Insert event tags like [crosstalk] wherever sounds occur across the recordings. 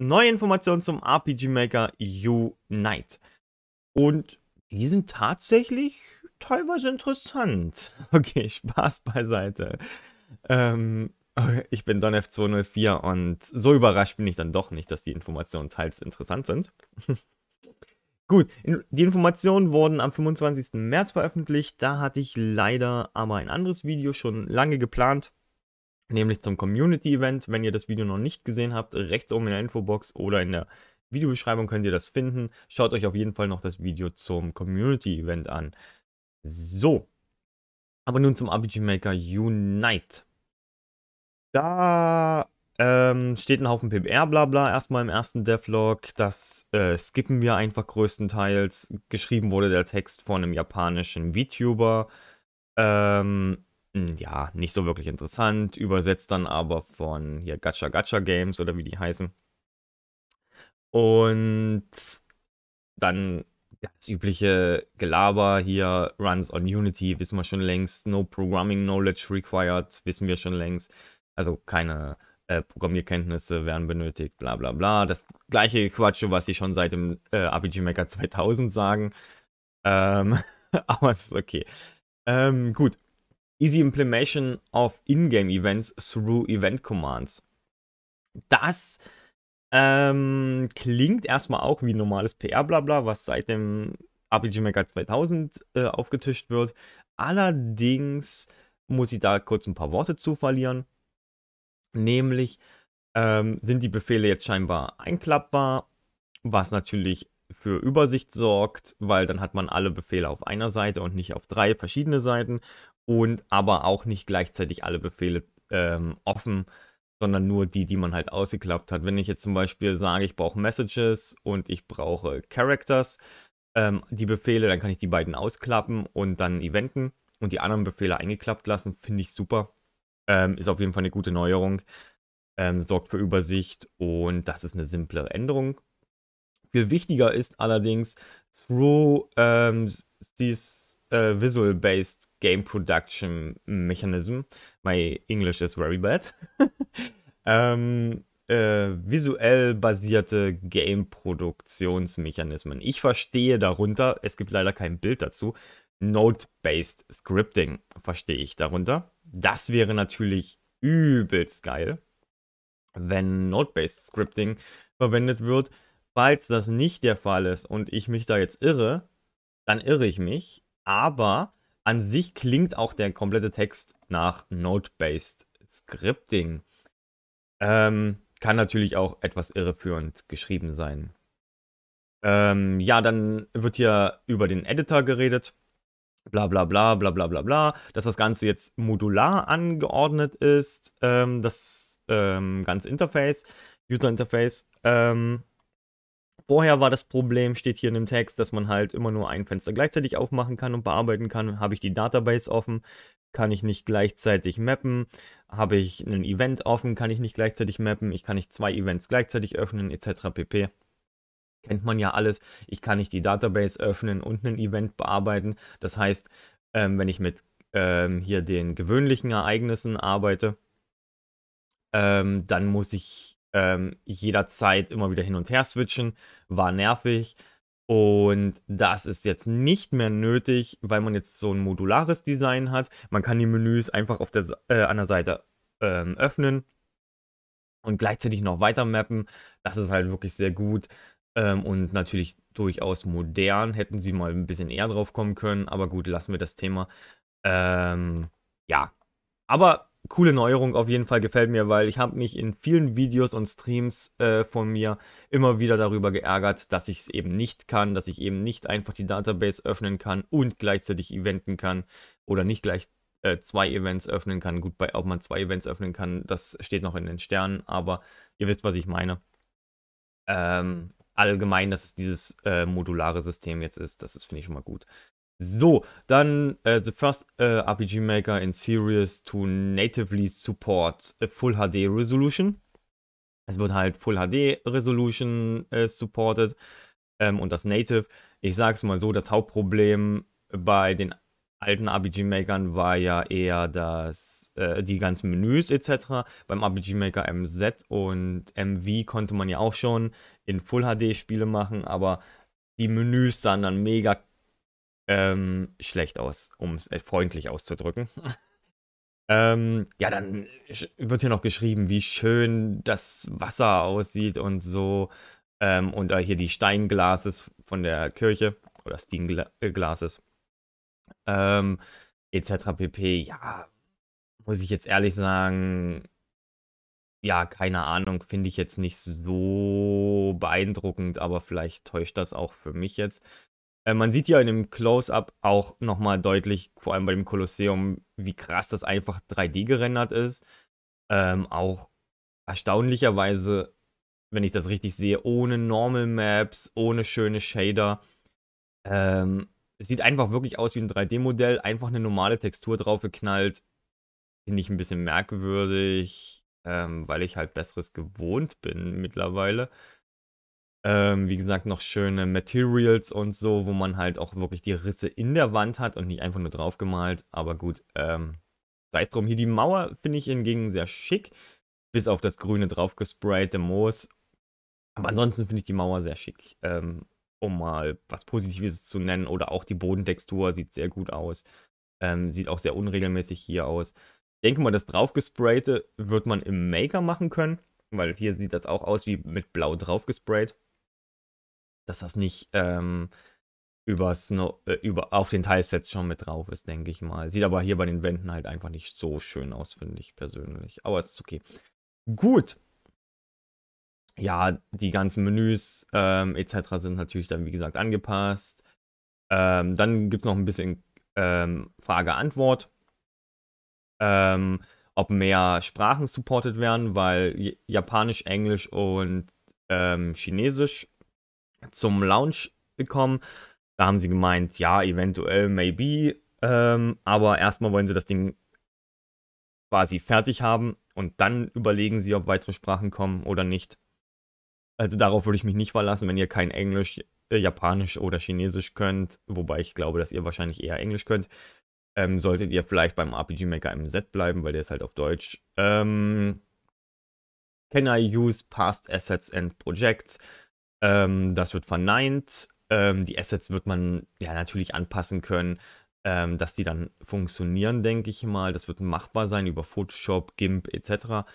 neue Informationen zum RPG Maker Unite. Und die sind tatsächlich teilweise interessant. [laughs] Okay, Spaß beiseite. Ähm, ich bin DonF204 und so überrascht bin ich dann doch nicht, dass die Informationen teils interessant sind. [laughs] Gut, die Informationen wurden am 25. März veröffentlicht. Da hatte ich leider aber ein anderes Video schon lange geplant nämlich zum Community-Event. Wenn ihr das Video noch nicht gesehen habt, rechts oben in der Infobox oder in der Videobeschreibung könnt ihr das finden. Schaut euch auf jeden Fall noch das Video zum Community-Event an. So, aber nun zum RPG Maker Unite. Da ähm, steht ein Haufen pbr bla bla, erstmal im ersten Devlog. Das äh, skippen wir einfach größtenteils. Geschrieben wurde der Text von einem japanischen VTuber. Ähm, hm, ja, nicht so wirklich interessant. Übersetzt dann aber von hier Gacha Gacha Games oder wie die heißen. Und dann das übliche Gelaber hier, Runs on Unity, wissen wir schon längst. No Programming Knowledge required, wissen wir schon längst. Also keine äh, Programmierkenntnisse werden benötigt, bla bla bla. Das gleiche Quatsch, was sie schon seit dem äh, RPG Maker 2000 sagen. Ähm, [laughs] aber es ist okay. Ähm, gut, Easy Implementation of Ingame Events through Event Commands. Das ähm, klingt erstmal auch wie normales PR-Blabla, was seit dem RPG Maker 2000 äh, aufgetischt wird. Allerdings muss ich da kurz ein paar Worte zu verlieren. Nämlich ähm, sind die Befehle jetzt scheinbar einklappbar, was natürlich für Übersicht sorgt, weil dann hat man alle Befehle auf einer Seite und nicht auf drei verschiedene Seiten und aber auch nicht gleichzeitig alle Befehle ähm, offen, sondern nur die, die man halt ausgeklappt hat. Wenn ich jetzt zum Beispiel sage, ich brauche Messages und ich brauche Characters, ähm, die Befehle, dann kann ich die beiden ausklappen und dann eventen und die anderen Befehle eingeklappt lassen, finde ich super. Ähm, ist auf jeden Fall eine gute Neuerung. Ähm, sorgt für Übersicht und das ist eine simplere Änderung. Viel wichtiger ist allerdings, through ähm, these uh, äh, visual based game production mechanism. My English is very bad. [laughs] ähm, äh, visuell basierte Game-Produktionsmechanismen. Ich verstehe darunter, es gibt leider kein Bild dazu, Node-based Scripting verstehe ich darunter. Das wäre natürlich übelst geil, wenn Node-based Scripting verwendet wird. Falls das nicht der Fall ist und ich mich da jetzt irre, dann irre ich mich aber an sich klingt auch der komplette Text nach Node-Based Scripting. Ähm, kann natürlich auch etwas irreführend geschrieben sein. Ähm, ja, dann wird hier über den Editor geredet. Bla bla bla bla bla bla bla. Dass das Ganze jetzt modular angeordnet ist, ähm, das ähm, ganze Interface, User Interface. Ähm, Vorher war das Problem, steht hier in dem Text, dass man halt immer nur ein Fenster gleichzeitig aufmachen kann und bearbeiten kann. Habe ich die Database offen, kann ich nicht gleichzeitig mappen. Habe ich ein Event offen, kann ich nicht gleichzeitig mappen. Ich kann nicht zwei Events gleichzeitig öffnen, etc. pp. Kennt man ja alles. Ich kann nicht die Database öffnen und ein Event bearbeiten. Das heißt, ähm, wenn ich mit ähm, hier den gewöhnlichen Ereignissen arbeite, ähm, dann muss ich ähm, jederzeit immer wieder hin und her switchen, war nervig. Und das ist jetzt nicht mehr nötig, weil man jetzt so ein modulares Design hat. Man kann die Menüs einfach auf der, äh, an der Seite ähm, öffnen und gleichzeitig noch weiter mappen. Das ist halt wirklich sehr gut ähm, und natürlich durchaus modern. Hätten sie mal ein bisschen eher drauf kommen können, aber gut, lassen wir das Thema. Ähm, ja, aber coole Neuerung auf jeden Fall gefällt mir, weil ich habe mich in vielen Videos und Streams äh, von mir immer wieder darüber geärgert, dass ich es eben nicht kann, dass ich eben nicht einfach die Database öffnen kann und gleichzeitig eventen kann oder nicht gleich äh, zwei Events öffnen kann. Gut, bei ob man zwei Events öffnen kann, das steht noch in den Sternen, aber ihr wisst, was ich meine. Ähm, allgemein, dass es dieses äh, modulare System jetzt ist, das ist, finde ich schon mal gut. So, dann uh, the first uh, äh, RPG maker in series to natively support a äh, Full HD Resolution. Es wird halt Full HD Resolution uh, supported ähm, und das Native. Ich sag's mal so, das Hauptproblem bei den alten RPG Makern war ja eher das, äh, die ganzen Menüs etc. Beim RPG Maker MZ und MV konnte man ja auch schon in Full HD Spiele machen, aber die Menüs sahen dann mega ähm, schlecht aus, um es äh, freundlich auszudrücken. [laughs] ähm, ja, dann wird hier noch geschrieben, wie schön das Wasser aussieht und so. Ähm, und äh, hier die Steinglases von der Kirche oder Steinglases. Äh, ähm, etc. pp. Ja, muss ich jetzt ehrlich sagen, ja, keine Ahnung, finde ich jetzt nicht so beeindruckend, aber vielleicht täuscht das auch für mich jetzt. Äh, man sieht ja in dem Close-Up auch nochmal deutlich, vor allem bei dem Kolosseum, wie krass das einfach 3D gerendert ist. Ähm, auch erstaunlicherweise, wenn ich das richtig sehe, ohne Normal Maps, ohne schöne Shader. Ähm, es sieht einfach wirklich aus wie ein 3D-Modell, einfach eine normale Textur draufgeknallt. Finde ich ein bisschen merkwürdig, ähm, weil ich halt Besseres gewohnt bin mittlerweile. Ähm, wie gesagt, noch schöne Materials und so, wo man halt auch wirklich die Risse in der Wand hat und nicht einfach nur drauf gemalt. Aber gut, ähm, sei es drum. Hier die Mauer finde ich hingegen sehr schick. Bis auf das grüne draufgesprayte Moos. Aber ansonsten finde ich die Mauer sehr schick. Ähm, um mal was Positives zu nennen. Oder auch die Bodentextur sieht sehr gut aus. Ähm, sieht auch sehr unregelmäßig hier aus. Ich denke mal, das draufgesprayte wird man im Maker machen können. Weil hier sieht das auch aus wie mit Blau draufgesprayt dass das nicht ähm, übers, äh, über, auf den Teilsets schon mit drauf ist, denke ich mal. Sieht aber hier bei den Wänden halt einfach nicht so schön aus, finde ich persönlich. Aber es ist okay. Gut. Ja, die ganzen Menüs ähm, etc. sind natürlich dann, wie gesagt, angepasst. Ähm, dann gibt es noch ein bisschen ähm, Frage-Antwort. Ähm, ob mehr Sprachen supported werden, weil Japanisch, Englisch und ähm, Chinesisch zum Launch gekommen. Da haben sie gemeint, ja, eventuell, maybe, ähm, aber erstmal wollen sie das Ding quasi fertig haben und dann überlegen sie, ob weitere Sprachen kommen oder nicht. Also darauf würde ich mich nicht verlassen, wenn ihr kein Englisch, äh, Japanisch oder Chinesisch könnt, wobei ich glaube, dass ihr wahrscheinlich eher Englisch könnt. Ähm, solltet ihr vielleicht beim RPG Maker MZ bleiben, weil der ist halt auf Deutsch. Ähm, can I use past assets and projects? Ähm, das wird verneint. Ähm, die Assets wird man ja natürlich anpassen können, ähm, dass die dann funktionieren, denke ich mal. Das wird machbar sein über Photoshop, GIMP etc.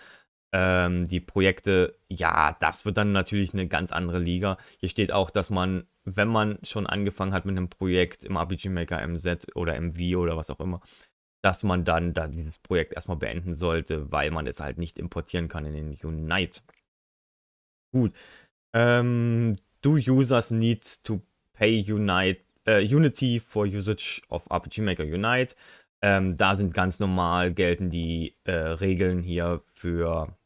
Ähm, die Projekte, ja, das wird dann natürlich eine ganz andere Liga. Hier steht auch, dass man, wenn man schon angefangen hat mit einem Projekt im RPG Maker MZ oder MV oder was auch immer, dass man dann, dann dieses Projekt erstmal beenden sollte, weil man es halt nicht importieren kann in den Unite. Gut, um, ähm, do users need to pay Unite, uh, Unity for usage of RPG Maker Unite? Um, ähm, da sind ganz normal gelten die äh, Regeln hier für,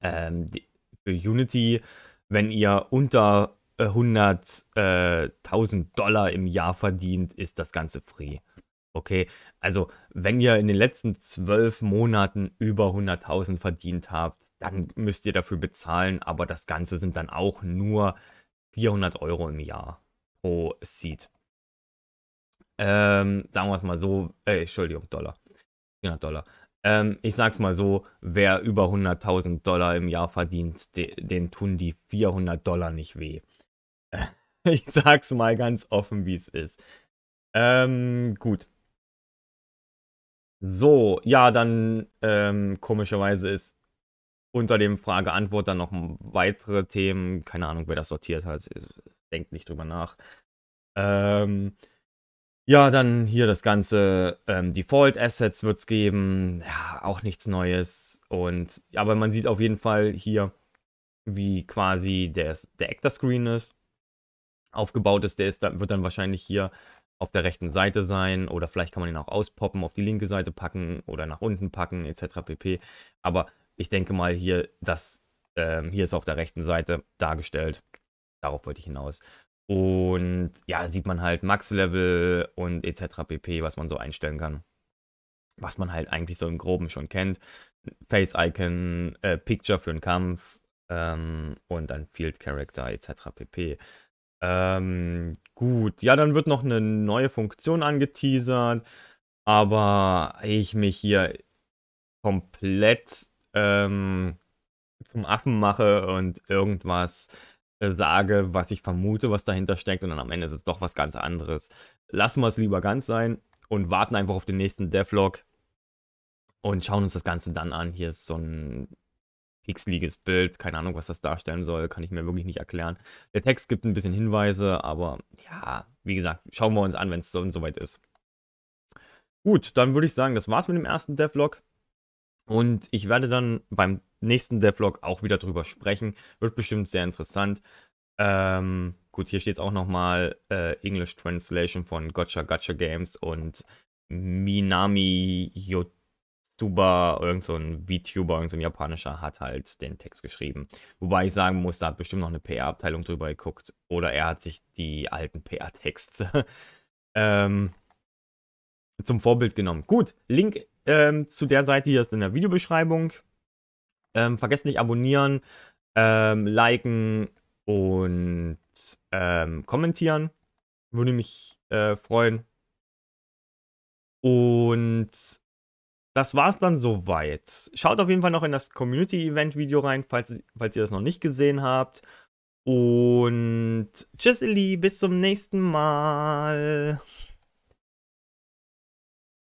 ähm, die, für Unity. Wenn ihr unter 100.000 äh, äh, Dollar im Jahr verdient, ist das Ganze free. Okay, also wenn ihr in den letzten zwölf Monaten über 100.000 verdient habt, dann müsst ihr dafür bezahlen, aber das Ganze sind dann auch nur 400 Euro im Jahr pro Seed. Ähm, sagen wir es mal so, äh, Entschuldigung, Dollar. 400 Dollar. Ähm, ich sag's mal so, wer über 100.000 Dollar im Jahr verdient, de den tun die 400 Dollar nicht weh. [laughs] ich sag's mal ganz offen, wie es ist. Ähm, gut. So, ja, dann ähm, komischerweise ist unter dem Frage-Antwort dann noch weitere Themen. Keine Ahnung, wer das sortiert hat. Denkt nicht drüber nach. Ähm, ja, dann hier das ganze ähm, Default Assets wird es geben. Ja, auch nichts Neues. Und aber man sieht auf jeden Fall hier, wie quasi der, der Actor Screen ist. Aufgebaut ist, der ist, wird dann wahrscheinlich hier auf der rechten Seite sein oder vielleicht kann man ihn auch auspoppen, auf die linke Seite packen oder nach unten packen etc. pp. Aber ich denke mal hier, das ähm, hier ist auf der rechten Seite dargestellt. Darauf wollte ich hinaus. Und ja, sieht man halt Max-Level und etc. pp, was man so einstellen kann. Was man halt eigentlich so im Groben schon kennt. Face-Icon, äh, Picture für einen Kampf ähm, und dann Field-Character etc. pp. Ähm, gut, ja, dann wird noch eine neue Funktion angeteasert, aber ich mich hier komplett ähm, zum Affen mache und irgendwas äh, sage, was ich vermute, was dahinter steckt und dann am Ende ist es doch was ganz anderes. Lassen wir es lieber ganz sein und warten einfach auf den nächsten Devlog und schauen uns das Ganze dann an. Hier ist so ein pixeliges Bild, keine Ahnung, was das darstellen soll, kann ich mir wirklich nicht erklären. Der Text gibt ein bisschen Hinweise, aber ja, wie gesagt, schauen wir uns an, wenn es so, soweit ist. Gut, dann würde ich sagen, das war's mit dem ersten Devlog. Und ich werde dann beim nächsten Devlog auch wieder drüber sprechen. Wird bestimmt sehr interessant. Ähm, gut, hier steht es auch nochmal äh, English Translation von Gotcha Gotcha Games und Minami Yotsuba, irgend so ein VTuber, irgend so ein japanischer, hat halt den Text geschrieben. Wobei ich sagen muss, da hat bestimmt noch eine PR-Abteilung drüber geguckt. Oder er hat sich die alten PR-Texte [laughs] ähm, zum Vorbild genommen. Gut, Link ähm, zu der Seite, hier ist in der Videobeschreibung. Ähm, vergesst nicht abonnieren, ähm, liken und ähm, kommentieren. Würde mich äh, freuen. Und das war es dann soweit. Schaut auf jeden Fall noch in das Community-Event-Video rein, falls, falls ihr das noch nicht gesehen habt. Und tschüss, Eli, bis zum nächsten Mal.